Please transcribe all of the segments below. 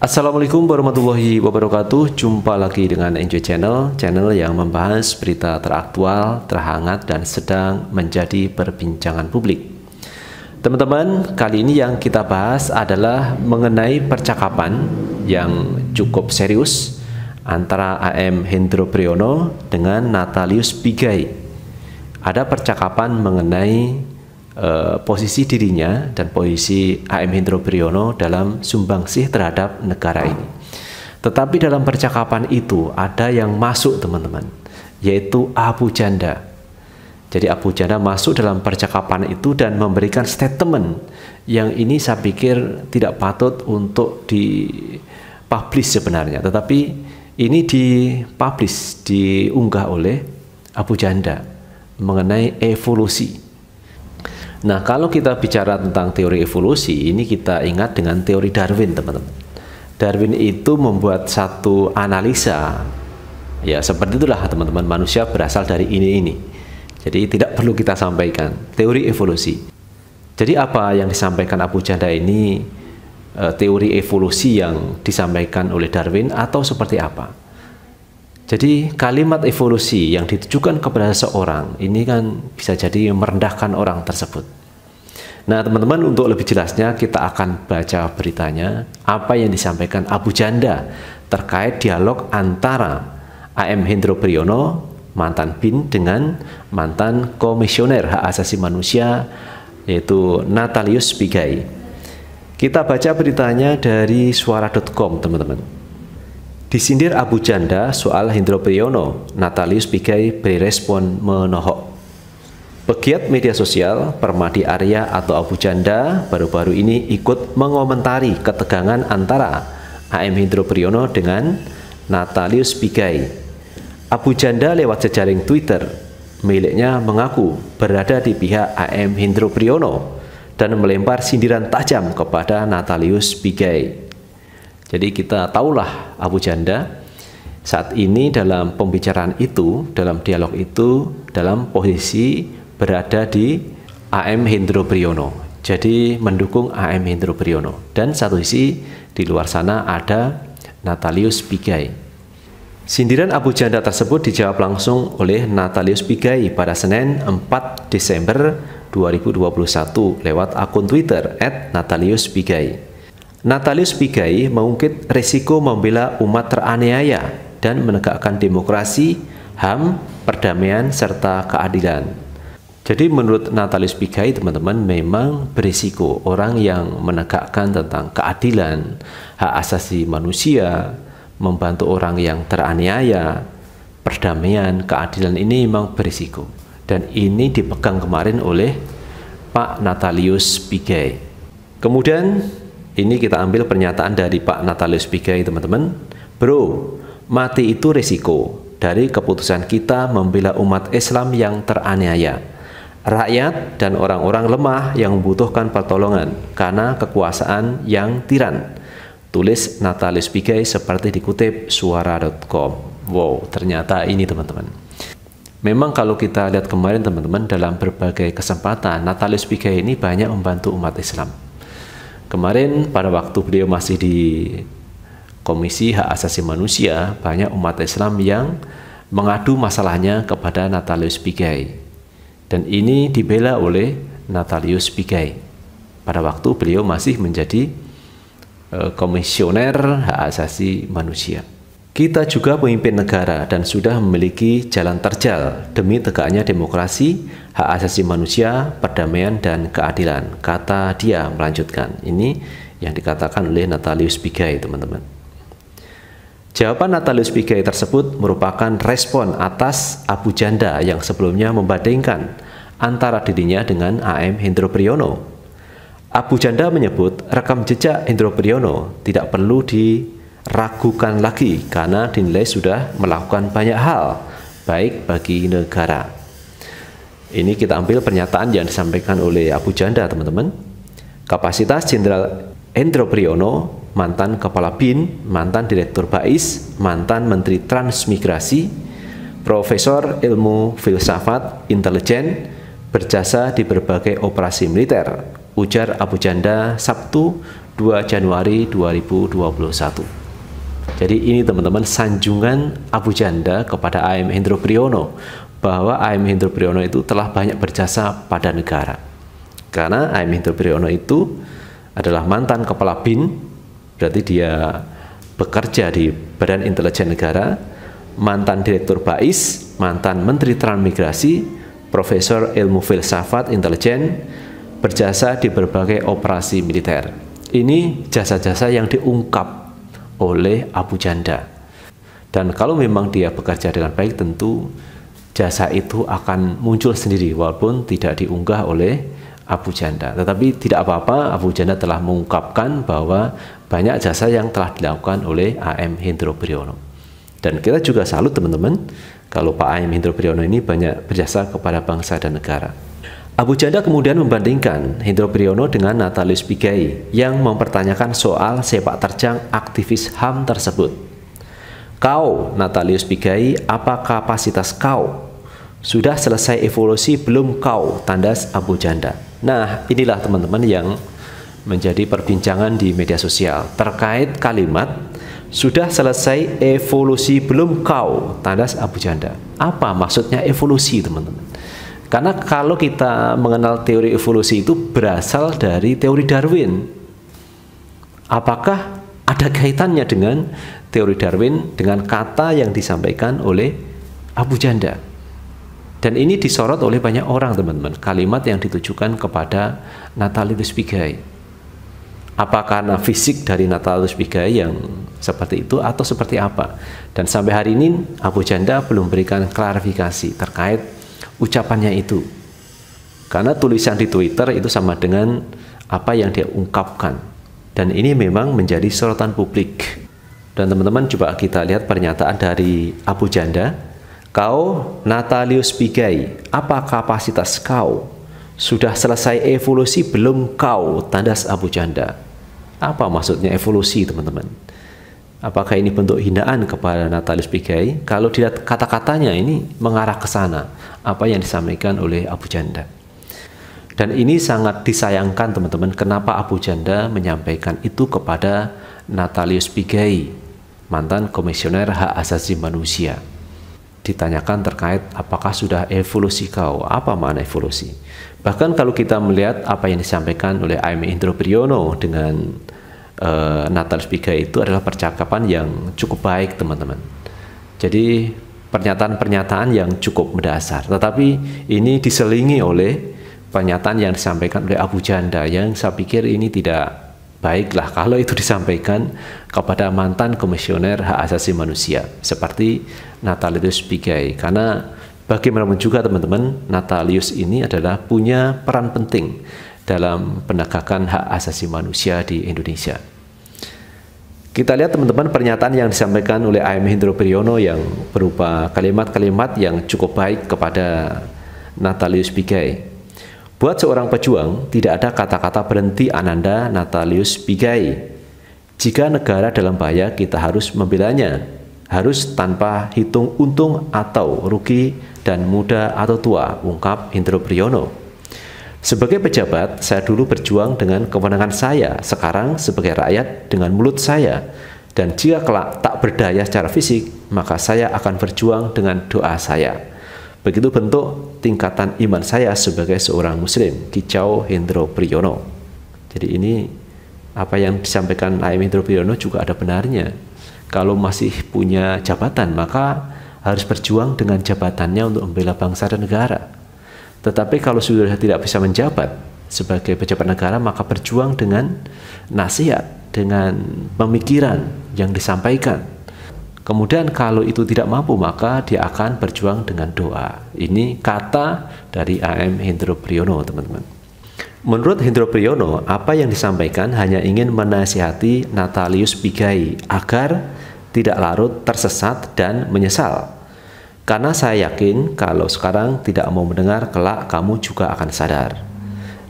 Assalamualaikum warahmatullahi wabarakatuh Jumpa lagi dengan Enjoy Channel Channel yang membahas berita teraktual, terhangat, dan sedang menjadi perbincangan publik Teman-teman, kali ini yang kita bahas adalah mengenai percakapan yang cukup serius antara AM Hendro Priyono dengan Natalius Pigai Ada percakapan mengenai Eh, posisi dirinya dan posisi AM Hendro Priyono dalam sumbangsih terhadap negara ini. Tetapi dalam percakapan itu ada yang masuk teman-teman, yaitu Abu Janda. Jadi Abu Janda masuk dalam percakapan itu dan memberikan statement yang ini saya pikir tidak patut untuk dipublish sebenarnya. Tetapi ini dipublish, diunggah oleh Abu Janda mengenai evolusi Nah, kalau kita bicara tentang teori evolusi, ini kita ingat dengan teori Darwin, teman-teman. Darwin itu membuat satu analisa. Ya, seperti itulah teman-teman, manusia berasal dari ini ini. Jadi tidak perlu kita sampaikan teori evolusi. Jadi apa yang disampaikan Abu Janda ini eh, teori evolusi yang disampaikan oleh Darwin atau seperti apa? Jadi kalimat evolusi yang ditujukan kepada seseorang ini kan bisa jadi merendahkan orang tersebut. Nah teman-teman untuk lebih jelasnya kita akan baca beritanya apa yang disampaikan Abu Janda terkait dialog antara AM Hendro Priyono mantan BIN dengan mantan komisioner hak asasi manusia yaitu Natalius Pigai. Kita baca beritanya dari suara.com teman-teman. Disindir Abu Janda soal Hendro Priyono, Natalius Pigai beri respon menohok. Pegiat media sosial Permadi Arya atau Abu Janda baru-baru ini ikut mengomentari ketegangan antara AM Hendro Priyono dengan Natalius Pigai. Abu Janda lewat jejaring Twitter miliknya mengaku berada di pihak AM Hendro Priyono dan melempar sindiran tajam kepada Natalius Pigai. Jadi kita tahulah Abu Janda saat ini dalam pembicaraan itu, dalam dialog itu, dalam posisi berada di AM Hendro Priyono. Jadi mendukung AM Hendro Priyono. Dan satu sisi di luar sana ada Natalius Pigai. Sindiran Abu Janda tersebut dijawab langsung oleh Natalius Pigai pada Senin 4 Desember 2021 lewat akun Twitter @nataliuspigai. Natalius Pigai mengungkit risiko membela umat teraniaya dan menegakkan demokrasi, HAM, perdamaian, serta keadilan. Jadi menurut Natalius Pigai teman-teman memang berisiko orang yang menegakkan tentang keadilan, hak asasi manusia, membantu orang yang teraniaya, perdamaian, keadilan ini memang berisiko. Dan ini dipegang kemarin oleh Pak Natalius Pigai. Kemudian ini kita ambil pernyataan dari Pak Natalius Pigai, teman-teman. Bro, mati itu resiko dari keputusan kita membela umat Islam yang teraniaya. Rakyat dan orang-orang lemah yang membutuhkan pertolongan karena kekuasaan yang tiran. Tulis Natalius Pigai seperti dikutip suara.com. Wow, ternyata ini teman-teman. Memang kalau kita lihat kemarin teman-teman dalam berbagai kesempatan Natalius Pigai ini banyak membantu umat Islam Kemarin pada waktu beliau masih di Komisi Hak Asasi Manusia, banyak umat Islam yang mengadu masalahnya kepada Natalius Pigai. Dan ini dibela oleh Natalius Pigai. Pada waktu beliau masih menjadi eh, komisioner hak asasi manusia. Kita juga pemimpin negara dan sudah memiliki jalan terjal demi tegaknya demokrasi, hak asasi manusia, perdamaian, dan keadilan. Kata dia melanjutkan. Ini yang dikatakan oleh Natalius Pigai, teman-teman. Jawaban Natalius Pigai tersebut merupakan respon atas Abu Janda yang sebelumnya membandingkan antara dirinya dengan AM Hendro Priyono. Abu Janda menyebut rekam jejak Hendro Priyono tidak perlu di ragukan lagi karena dinilai sudah melakukan banyak hal baik bagi negara. Ini kita ambil pernyataan yang disampaikan oleh Abu Janda, teman-teman. Kapasitas Jenderal Endro Priyono, mantan Kepala BIN, mantan Direktur BAIS, mantan Menteri Transmigrasi, Profesor Ilmu Filsafat Intelijen, berjasa di berbagai operasi militer, ujar Abu Janda Sabtu 2 Januari 2021. Jadi ini teman-teman sanjungan Abu Janda kepada AM Hendro Priyono bahwa AM Hendro Priyono itu telah banyak berjasa pada negara. Karena AM Hendro Priyono itu adalah mantan kepala BIN, berarti dia bekerja di Badan Intelijen Negara, mantan Direktur BAIS, mantan Menteri Transmigrasi, Profesor Ilmu Filsafat Intelijen, berjasa di berbagai operasi militer. Ini jasa-jasa yang diungkap oleh Abu Janda. Dan kalau memang dia bekerja dengan baik tentu jasa itu akan muncul sendiri walaupun tidak diunggah oleh Abu Janda. Tetapi tidak apa-apa Abu Janda telah mengungkapkan bahwa banyak jasa yang telah dilakukan oleh AM Hendro Priyono. Dan kita juga salut teman-teman kalau Pak AM Hendro Priyono ini banyak berjasa kepada bangsa dan negara. Abu Janda kemudian membandingkan Hendro Priyono dengan Natalius Pigai yang mempertanyakan soal sepak terjang aktivis HAM tersebut. Kau, Natalius Pigai, apa kapasitas kau? Sudah selesai evolusi belum kau? Tandas Abu Janda. Nah, inilah teman-teman yang menjadi perbincangan di media sosial terkait kalimat sudah selesai evolusi belum kau? Tandas Abu Janda. Apa maksudnya evolusi, teman-teman? Karena kalau kita mengenal teori evolusi itu berasal dari teori Darwin. Apakah ada kaitannya dengan teori Darwin dengan kata yang disampaikan oleh Abu Janda? Dan ini disorot oleh banyak orang, teman-teman. Kalimat yang ditujukan kepada Natalius Pigai. Apakah karena fisik dari Natalius Pigai yang seperti itu atau seperti apa? Dan sampai hari ini Abu Janda belum berikan klarifikasi terkait ucapannya itu. Karena tulisan di Twitter itu sama dengan apa yang dia ungkapkan. Dan ini memang menjadi sorotan publik. Dan teman-teman coba kita lihat pernyataan dari Abu Janda. Kau Natalius Pigai, apa kapasitas kau? Sudah selesai evolusi belum kau? Tandas Abu Janda. Apa maksudnya evolusi teman-teman? apakah ini bentuk hinaan kepada Natalius Pigai? Kalau dilihat kata-katanya ini mengarah ke sana, apa yang disampaikan oleh Abu Janda. Dan ini sangat disayangkan teman-teman, kenapa Abu Janda menyampaikan itu kepada Natalius Pigai, mantan komisioner hak asasi manusia. Ditanyakan terkait apakah sudah evolusi kau, apa makna evolusi? Bahkan kalau kita melihat apa yang disampaikan oleh Aime Indro Priyono dengan uh, Natal Spiga itu adalah percakapan yang cukup baik teman-teman. Jadi pernyataan-pernyataan yang cukup mendasar, tetapi ini diselingi oleh pernyataan yang disampaikan oleh Abu Janda yang saya pikir ini tidak baiklah kalau itu disampaikan kepada mantan komisioner hak asasi manusia seperti Natalius Pigai karena bagaimanapun juga teman-teman Natalius ini adalah punya peran penting dalam penegakan hak asasi manusia di Indonesia. Kita lihat teman-teman pernyataan yang disampaikan oleh AM Hendro Priyono yang berupa kalimat-kalimat yang cukup baik kepada Natalius Pigai. Buat seorang pejuang, tidak ada kata-kata berhenti Ananda Natalius Pigai. Jika negara dalam bahaya, kita harus membelanya. Harus tanpa hitung untung atau rugi dan muda atau tua, ungkap Hendro Priyono. Sebagai pejabat, saya dulu berjuang dengan kewenangan saya, sekarang sebagai rakyat dengan mulut saya. Dan jika kelak tak berdaya secara fisik, maka saya akan berjuang dengan doa saya. Begitu bentuk tingkatan iman saya sebagai seorang muslim, Kicau Hendro Priyono. Jadi ini apa yang disampaikan A.M. Hendro Priyono juga ada benarnya. Kalau masih punya jabatan, maka harus berjuang dengan jabatannya untuk membela bangsa dan negara tetapi kalau sudah tidak bisa menjabat sebagai pejabat negara, maka berjuang dengan nasihat, dengan pemikiran yang disampaikan. Kemudian kalau itu tidak mampu, maka dia akan berjuang dengan doa. Ini kata dari AM Hendro Priyono, teman-teman. Menurut Hendro Priyono, apa yang disampaikan hanya ingin menasihati Natalius Pigai agar tidak larut, tersesat, dan menyesal karena saya yakin kalau sekarang tidak mau mendengar, kelak kamu juga akan sadar.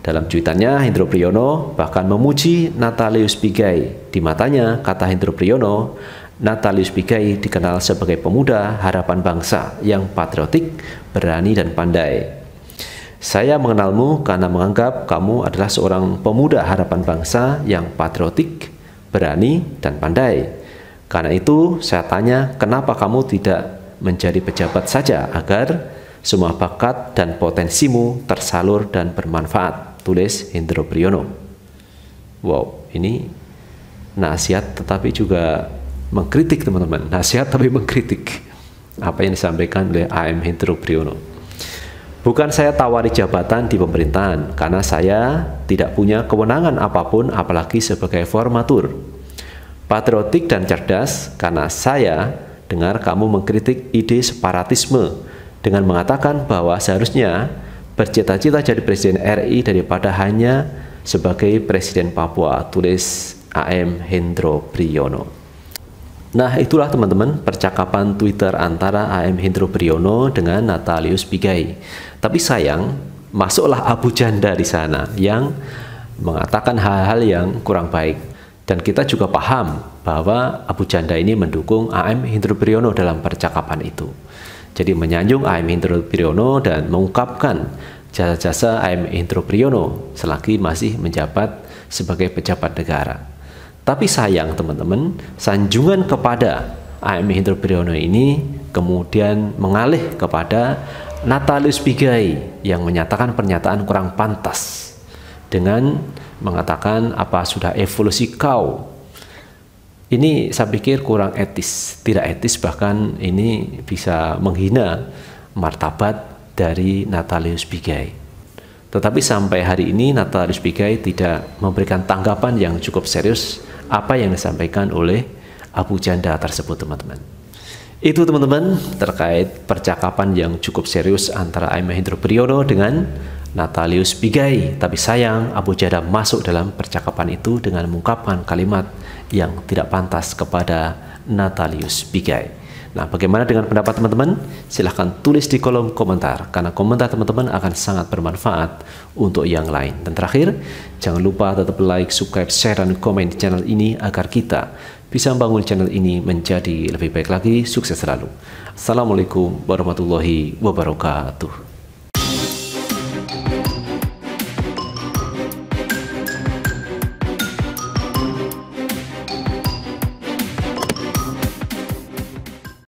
Dalam cuitannya, Hendro Priyono bahkan memuji Natalius Pigai. Di matanya, kata Hendro Priyono, Natalius Pigai dikenal sebagai pemuda harapan bangsa yang patriotik, berani, dan pandai. Saya mengenalmu karena menganggap kamu adalah seorang pemuda harapan bangsa yang patriotik, berani, dan pandai. Karena itu, saya tanya, kenapa kamu tidak menjadi pejabat saja agar semua bakat dan potensimu tersalur dan bermanfaat, tulis Hendro Priyono. Wow, ini nasihat tetapi juga mengkritik teman-teman. Nasihat tapi mengkritik apa yang disampaikan oleh AM Hendro Priyono. Bukan saya tawari jabatan di pemerintahan karena saya tidak punya kewenangan apapun apalagi sebagai formatur. Patriotik dan cerdas karena saya dengar kamu mengkritik ide separatisme dengan mengatakan bahwa seharusnya bercita-cita jadi presiden RI daripada hanya sebagai presiden Papua, tulis AM Hendro Priyono. Nah, itulah teman-teman percakapan Twitter antara AM Hendro Priyono dengan Natalius Pigai. Tapi sayang, masuklah Abu Janda di sana yang mengatakan hal-hal yang kurang baik. Dan kita juga paham bahwa Abu Janda ini mendukung AM Hindro Priyono dalam percakapan itu. Jadi menyanjung AM Hindro Priyono dan mengungkapkan jasa-jasa AM Hindro Priyono selagi masih menjabat sebagai pejabat negara. Tapi sayang teman-teman, sanjungan kepada AM Hindro Priyono ini kemudian mengalih kepada Natalius Pigai yang menyatakan pernyataan kurang pantas dengan mengatakan apa sudah evolusi kau. Ini saya pikir kurang etis, tidak etis bahkan ini bisa menghina martabat dari Natalius Pigai. Tetapi sampai hari ini Natalius Pigai tidak memberikan tanggapan yang cukup serius apa yang disampaikan oleh Abu Janda tersebut teman-teman. Itu teman-teman terkait percakapan yang cukup serius antara Aimah Priyono dengan Natalius Pigai. Tapi sayang, Abu Jada masuk dalam percakapan itu dengan mengungkapkan kalimat yang tidak pantas kepada Natalius Pigai. Nah, bagaimana dengan pendapat teman-teman? Silahkan tulis di kolom komentar, karena komentar teman-teman akan sangat bermanfaat untuk yang lain. Dan terakhir, jangan lupa tetap like, subscribe, share, dan komen di channel ini agar kita bisa membangun channel ini menjadi lebih baik lagi. Sukses selalu. Assalamualaikum warahmatullahi wabarakatuh.